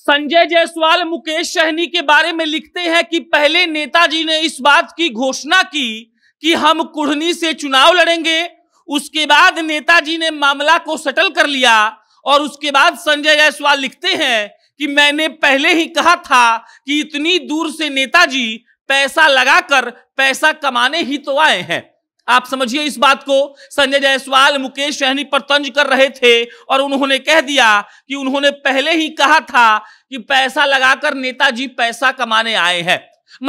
संजय जायसवाल मुकेश सहनी के बारे में लिखते हैं कि पहले नेताजी ने इस बात की घोषणा की कि हम कुढ़नी से चुनाव लड़ेंगे उसके बाद नेताजी ने मामला को सेटल कर लिया और उसके बाद संजय जायसवाल लिखते हैं कि मैंने पहले ही कहा था कि इतनी दूर से नेताजी पैसा लगाकर पैसा कमाने ही तो आए हैं आप समझिए इस बात को संजय जायसवाल मुकेश सहनी पर तंज कर रहे थे और उन्होंने कह दिया कि उन्होंने पहले ही कहा था कि पैसा लगाकर नेताजी पैसा कमाने आए हैं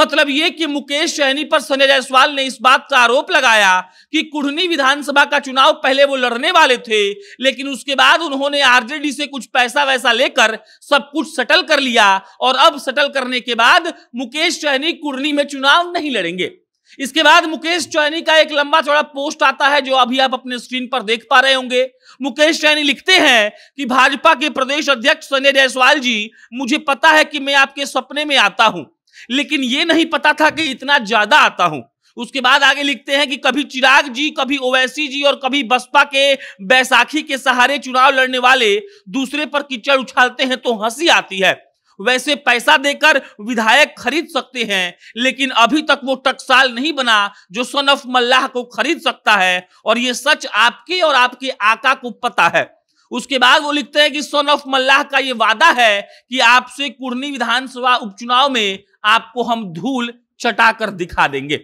मतलब ये कि मुकेश सहनी पर संजय जायसवाल ने इस बात का आरोप लगाया कि कुढ़नी विधानसभा का चुनाव पहले वो लड़ने वाले थे लेकिन उसके बाद उन्होंने आरजेडी से कुछ पैसा वैसा लेकर सब कुछ सेटल कर लिया और अब सेटल करने के बाद मुकेश सहनी कुढ़नी में चुनाव नहीं लड़ेंगे इसके बाद मुकेश चैनी का एक लंबा चौड़ा पोस्ट आता है जो अभी आप अपने स्क्रीन पर देख पा रहे होंगे मुकेश चैनी लिखते हैं कि भाजपा के प्रदेश अध्यक्ष संजय जायसवाल जी मुझे पता है कि मैं आपके सपने में आता हूं लेकिन ये नहीं पता था कि इतना ज्यादा आता हूं उसके बाद आगे लिखते हैं कि कभी चिराग जी कभी ओवैसी जी और कभी बसपा के बैसाखी के सहारे चुनाव लड़ने वाले दूसरे पर कीचड़ उछालते हैं तो हंसी आती है वैसे पैसा देकर विधायक खरीद सकते हैं लेकिन अभी तक वो टकसाल नहीं बना जो सन ऑफ मल्लाह को खरीद सकता है और ये सच आपके और आपके आका को पता है उसके बाद वो लिखते हैं कि सन ऑफ मल्लाह का ये वादा है कि आपसे कुर्नी विधानसभा उपचुनाव में आपको हम धूल चटा कर दिखा देंगे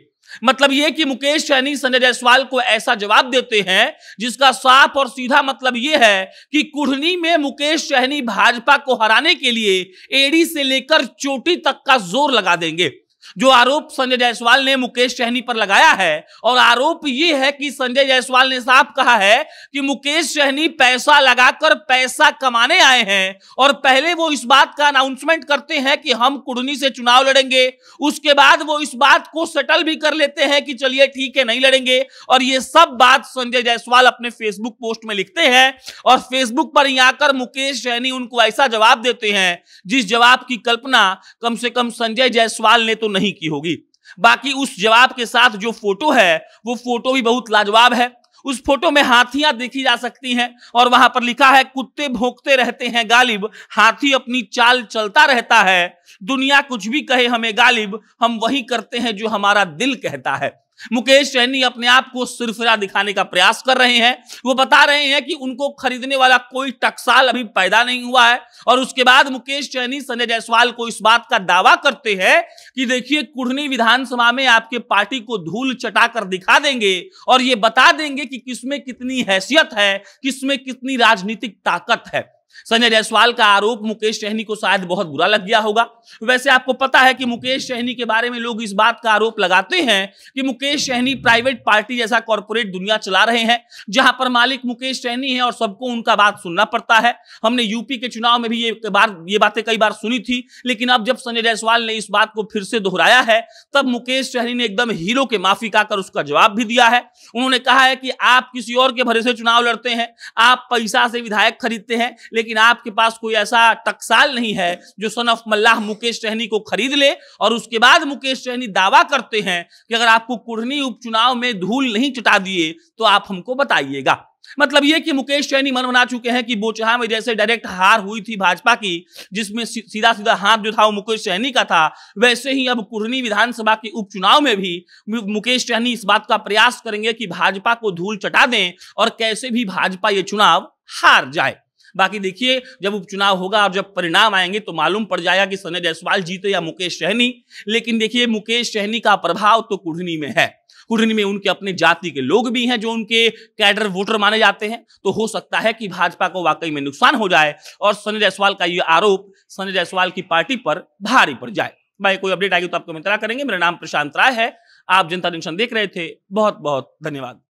मतलब यह कि मुकेश सहनी संजय जायसवाल को ऐसा जवाब देते हैं जिसका साफ और सीधा मतलब यह है कि कुढ़नी में मुकेश सहनी भाजपा को हराने के लिए एडी से लेकर चोटी तक का जोर लगा देंगे जो आरोप संजय जायसवाल ने मुकेश सहनी पर लगाया है और आरोप ये है कि संजय जायसवाल ने साफ कहा है कि मुकेश सहनी पैसा लगाकर पैसा कमाने आए हैं और पहले वो इस बात का अनाउंसमेंट करते हैं कि हम कुड़नी से चुनाव लड़ेंगे उसके बाद वो इस बात को सेटल भी कर लेते हैं कि चलिए ठीक है नहीं लड़ेंगे और ये सब बात संजय जायसवाल अपने फेसबुक पोस्ट में लिखते हैं और फेसबुक पर ही आकर मुकेश सहनी उनको ऐसा जवाब देते हैं जिस जवाब की कल्पना कम से कम संजय जायसवाल ने तो नहीं नहीं की होगी बाकी उस जवाब के साथ जो फोटो है वो फोटो भी बहुत लाजवाब है उस फोटो में हाथियां देखी जा सकती हैं और वहां पर लिखा है कुत्ते भोंकते रहते हैं गालिब हाथी अपनी चाल चलता रहता है दुनिया कुछ भी कहे हमें गालिब हम वही करते हैं जो हमारा दिल कहता है मुकेश सैनी अपने आप को सिरफिरा दिखाने का प्रयास कर रहे हैं वो बता रहे हैं कि उनको खरीदने वाला कोई टकसाल अभी पैदा नहीं हुआ है और उसके बाद मुकेश सैनी संजय जायसवाल को इस बात का दावा करते हैं कि देखिए कुढ़नी विधानसभा में आपके पार्टी को धूल चटाकर दिखा देंगे और ये बता देंगे कि किसमें कितनी हैसियत है किसमें कितनी राजनीतिक ताकत है संजय जायसवाल का आरोप मुकेश सहनी को शायद बहुत बुरा लग गया होगा वैसे आपको पता है कि मुकेश सहनी के बारे में लोग इस बात का आरोप लगाते हैं कि मुकेश सहनी प्राइवेट पार्टी जैसा कॉरपोरेट दुनिया चला रहे हैं जहां पर मालिक मुकेश सहनी है और सबको उनका बात सुनना पड़ता है हमने यूपी के चुनाव में भी ये बार ये बातें कई बार सुनी थी लेकिन अब जब संजय जायसवाल ने इस बात को फिर से दोहराया है तब मुकेश सहनी ने एकदम हीरो के माफी का कर उसका जवाब भी दिया है उन्होंने कहा है कि आप किसी और के भरोसे चुनाव लड़ते हैं आप पैसा से विधायक खरीदते हैं लेकिन आपके पास कोई ऐसा टकसाल नहीं है जो सन ऑफ मल्लाह मुकेश सहनी को खरीद ले और उसके बाद मुकेश सहनी दावा करते हैं कि अगर आपको कुढ़नी उपचुनाव में धूल नहीं चुटा दिए तो आप हमको बताइएगा मतलब ये कि मुकेश सैनी मन बना चुके हैं कि बोचहा में जैसे डायरेक्ट हार हुई थी भाजपा की जिसमें सीधा सीधा हाथ जो था वो मुकेश सैनी का था वैसे ही अब कुरनी विधानसभा के उपचुनाव में भी मुकेश सैनी इस बात का प्रयास करेंगे कि भाजपा को धूल चटा दें और कैसे भी भाजपा ये चुनाव हार जाए बाकी देखिए जब उपचुनाव होगा और जब परिणाम आएंगे तो मालूम पड़ जाएगा कि सनय जायसवाल जीते या मुकेश सहनी लेकिन देखिए मुकेश सहनी का प्रभाव तो कुढ़नी में है कुढ़नी में उनके अपने जाति के लोग भी हैं जो उनके कैडर वोटर माने जाते हैं तो हो सकता है कि भाजपा को वाकई में नुकसान हो जाए और सनय जायसवाल का ये आरोप सनय जायसवाल की पार्टी पर भारी पड़ जाए भाई कोई अपडेट आएगी तो आपको मित्रा करेंगे मेरा नाम प्रशांत राय है आप जनता जंक्शन देख रहे थे बहुत बहुत धन्यवाद